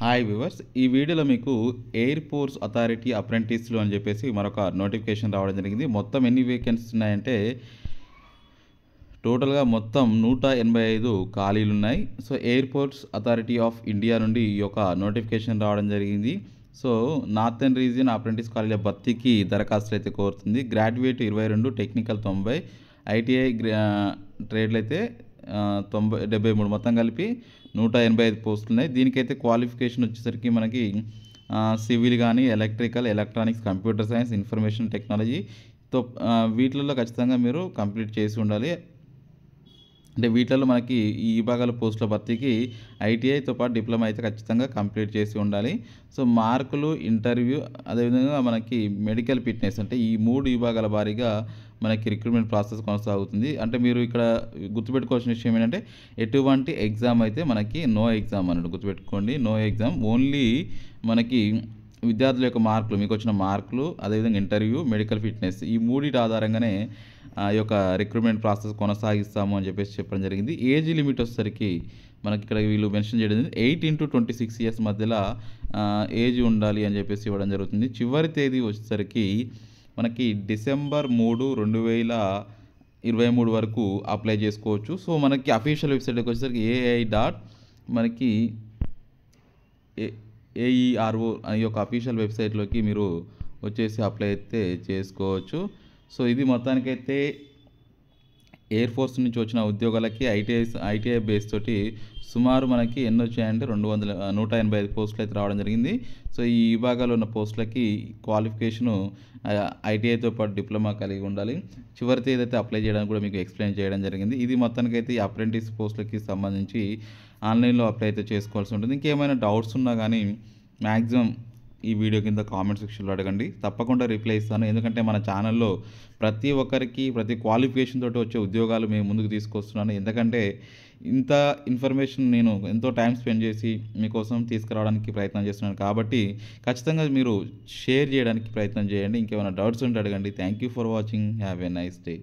hi viewers ఈ వీడియోలో మీకు ఎయిర్ ఫోర్స్ అథారిటీ అప్రెంటిస్లు అని చెప్పేసి మరొక నోటిఫికేషన్ రావడం జరిగింది మొత్తం ఎన్ని వేకెన్సీస్ ఉన్నాయంటే టోటల్గా మొత్తం నూట ఎనభై ఐదు ఖాళీలు ఉన్నాయి so air force authority of India నుండి ఈ యొక్క నోటిఫికేషన్ రావడం జరిగింది సో నార్థన్ రీజియన్ అప్రెంటిస్ కాలేజీల భర్తీకి దరఖాస్తులు అయితే కోరుతుంది గ్రాడ్యుయేట్ ఇరవై రెండు టెక్నికల్ తొంభై ఐటీఐ ట్రేడ్లు అయితే తొంభై డెబ్బై మూడు మొత్తం కలిపి నూట ఎనభై ఐదు పోస్టులు ఉన్నాయి దీనికైతే క్వాలిఫికేషన్ వచ్చేసరికి మనకి సివిల్ కానీ electrical electronics computer science information టెక్నాలజీతో వీటిల్లో ఖచ్చితంగా మీరు కంప్లీట్ చేసి ఉండాలి అంటే వీటిలో మనకి ఈ విభాగాల పోస్టుల భర్తీకి ఐటీఐతో పాటు డిప్లొమా అయితే ఖచ్చితంగా కంప్లీట్ చేసి ఉండాలి సో మార్కులు ఇంటర్వ్యూ అదేవిధంగా మనకి మెడికల్ ఫిట్నెస్ అంటే ఈ మూడు విభాగాల వారీగా మనకి రిక్రూట్మెంట్ ప్రాసెస్ కొనసాగుతుంది అంటే మీరు ఇక్కడ గుర్తుపెట్టుకోవాల్సిన విషయం ఏంటంటే ఎటువంటి ఎగ్జామ్ అయితే మనకి నో ఎగ్జామ్ అన్నట్టు గుర్తుపెట్టుకోండి నో ఎగ్జామ్ ఓన్లీ మనకి విద్యార్థుల యొక్క మార్కులు మీకు వచ్చిన మార్కులు అదేవిధంగా ఇంటర్వ్యూ మెడికల్ ఫిట్నెస్ ఈ మూడింటి ఆధారంగానే ఆ యొక్క రిక్రూట్మెంట్ ప్రాసెస్ కొనసాగిస్తాము అని చెప్పేసి చెప్పడం జరిగింది ఏజ్ లిమిట్ వచ్చేసరికి మనకి ఇక్కడ వీళ్ళు మెన్షన్ చేయడం eight into twenty six years మధ్యలో ఏజ్ ఉండాలి అని చెప్పేసి ఇవ్వడం జరుగుతుంది చివరి తేదీ వచ్చేసరికి మనకి డిసెంబర్ మూడు రెండు వేల ఇరవై మూడు వరకు అప్లై చేసుకోవచ్చు సో మనకి అఫీషియల్ వెబ్సైట్కి వచ్చేసరికి ఏఐ డాట్ మనకి ఏఈఆర్ఓ e అనే యొక్క అఫీషియల్ వెబ్సైట్లోకి మీరు వచ్చేసి అప్లై అయితే చేసుకోవచ్చు సో ఇది మొత్తానికైతే ఎయిర్ ఫోర్స్ నుంచి వచ్చిన ఉద్యోగాలకి ఐటీఐ ఐటీఐ బేస్ తోటి సుమారు మనకి ఎన్ని వచ్చాయంటే రెండు వందల నూట ఎనభై ఐదు పోస్టులు అయితే రావడం జరిగింది సో ఈ విభాగాల్లో ఉన్న పోస్టులకి క్వాలిఫికేషను ఐటీఐతో పాటు డిప్లొమా కలిగి ఉండాలి చివరితో ఏదైతే అప్లై చేయడానికి కూడా మీకు ఎక్స్ప్లెయిన్ చేయడం జరిగింది ఇది మొత్తానికైతే ఈ అప్రెంటిస్ పోస్టులకి సంబంధించి ఆన్లైన్లో అప్లై అయితే చేసుకోవాల్సి ఉంటుంది ఇంకేమైనా డౌట్స్ ఉన్నా కానీ మ్యాక్సిమం ఈ వీడియో కింద కామెంట్ సెక్షన్లో అడగండి తప్పకుండా రిప్లై ఇస్తాను ఎందుకంటే మన ఛానల్లో ప్రతి ఒక్కరికి ప్రతి క్వాలిఫికేషన్ తోటి వచ్చే ఉద్యోగాలు మేము ముందుకు తీసుకొస్తున్నాను ఎందుకంటే ఇంత ఇన్ఫర్మేషన్ నేను ఎంతో టైం స్పెండ్ చేసి మీకోసం తీసుకురావడానికి ప్రయత్నం చేస్తున్నాను కాబట్టి ఖచ్చితంగా మీరు షేర్ చేయడానికి ప్రయత్నం చేయండి ఇంకేమైనా డౌట్స్ ఉంటే అడగండి thank you for watching have a nice day